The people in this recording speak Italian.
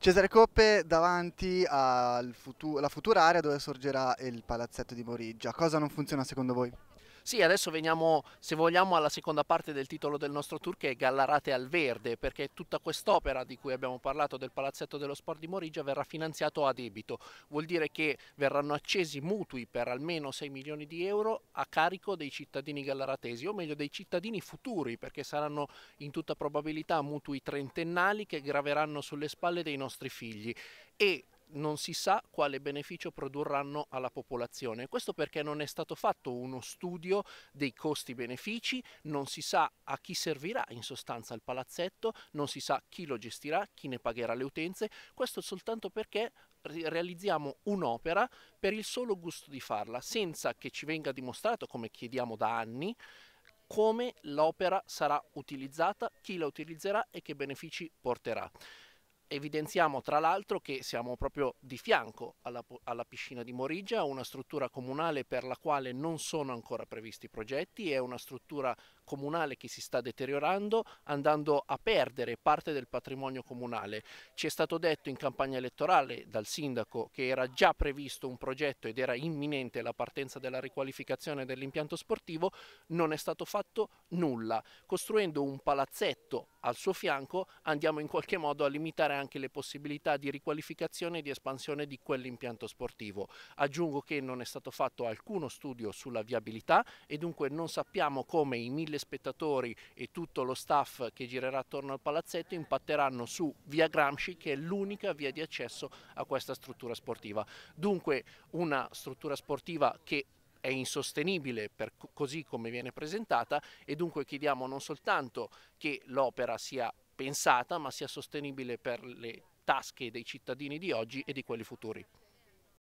Cesare Coppe davanti alla futura area dove sorgerà il palazzetto di Moriggia. Cosa non funziona secondo voi? Sì, adesso veniamo, se vogliamo, alla seconda parte del titolo del nostro tour che è Gallarate al Verde, perché tutta quest'opera di cui abbiamo parlato del Palazzetto dello Sport di Morigia verrà finanziato a debito. Vuol dire che verranno accesi mutui per almeno 6 milioni di euro a carico dei cittadini gallaratesi, o meglio dei cittadini futuri, perché saranno in tutta probabilità mutui trentennali che graveranno sulle spalle dei nostri figli. E non si sa quale beneficio produrranno alla popolazione. Questo perché non è stato fatto uno studio dei costi-benefici, non si sa a chi servirà in sostanza il palazzetto, non si sa chi lo gestirà, chi ne pagherà le utenze, questo soltanto perché realizziamo un'opera per il solo gusto di farla, senza che ci venga dimostrato, come chiediamo da anni, come l'opera sarà utilizzata, chi la utilizzerà e che benefici porterà. Evidenziamo tra l'altro che siamo proprio di fianco alla, alla, piscina di Morigia, una struttura comunale per la quale non sono ancora previsti progetti, è una struttura comunale che si sta deteriorando andando a perdere parte del patrimonio comunale. Ci è stato detto in campagna elettorale dal sindaco che era già previsto un progetto ed era imminente la partenza della riqualificazione dell'impianto sportivo, non è stato fatto nulla, costruendo un palazzetto al suo fianco andiamo in qualche modo a limitare anche le possibilità di riqualificazione e di espansione di quell'impianto sportivo. Aggiungo che non è stato fatto alcuno studio sulla viabilità e dunque non sappiamo come i mille spettatori e tutto lo staff che girerà attorno al palazzetto impatteranno su via Gramsci che è l'unica via di accesso a questa struttura sportiva. Dunque una struttura sportiva che è insostenibile per così come viene presentata e dunque chiediamo non soltanto che l'opera sia pensata ma sia sostenibile per le tasche dei cittadini di oggi e di quelli futuri.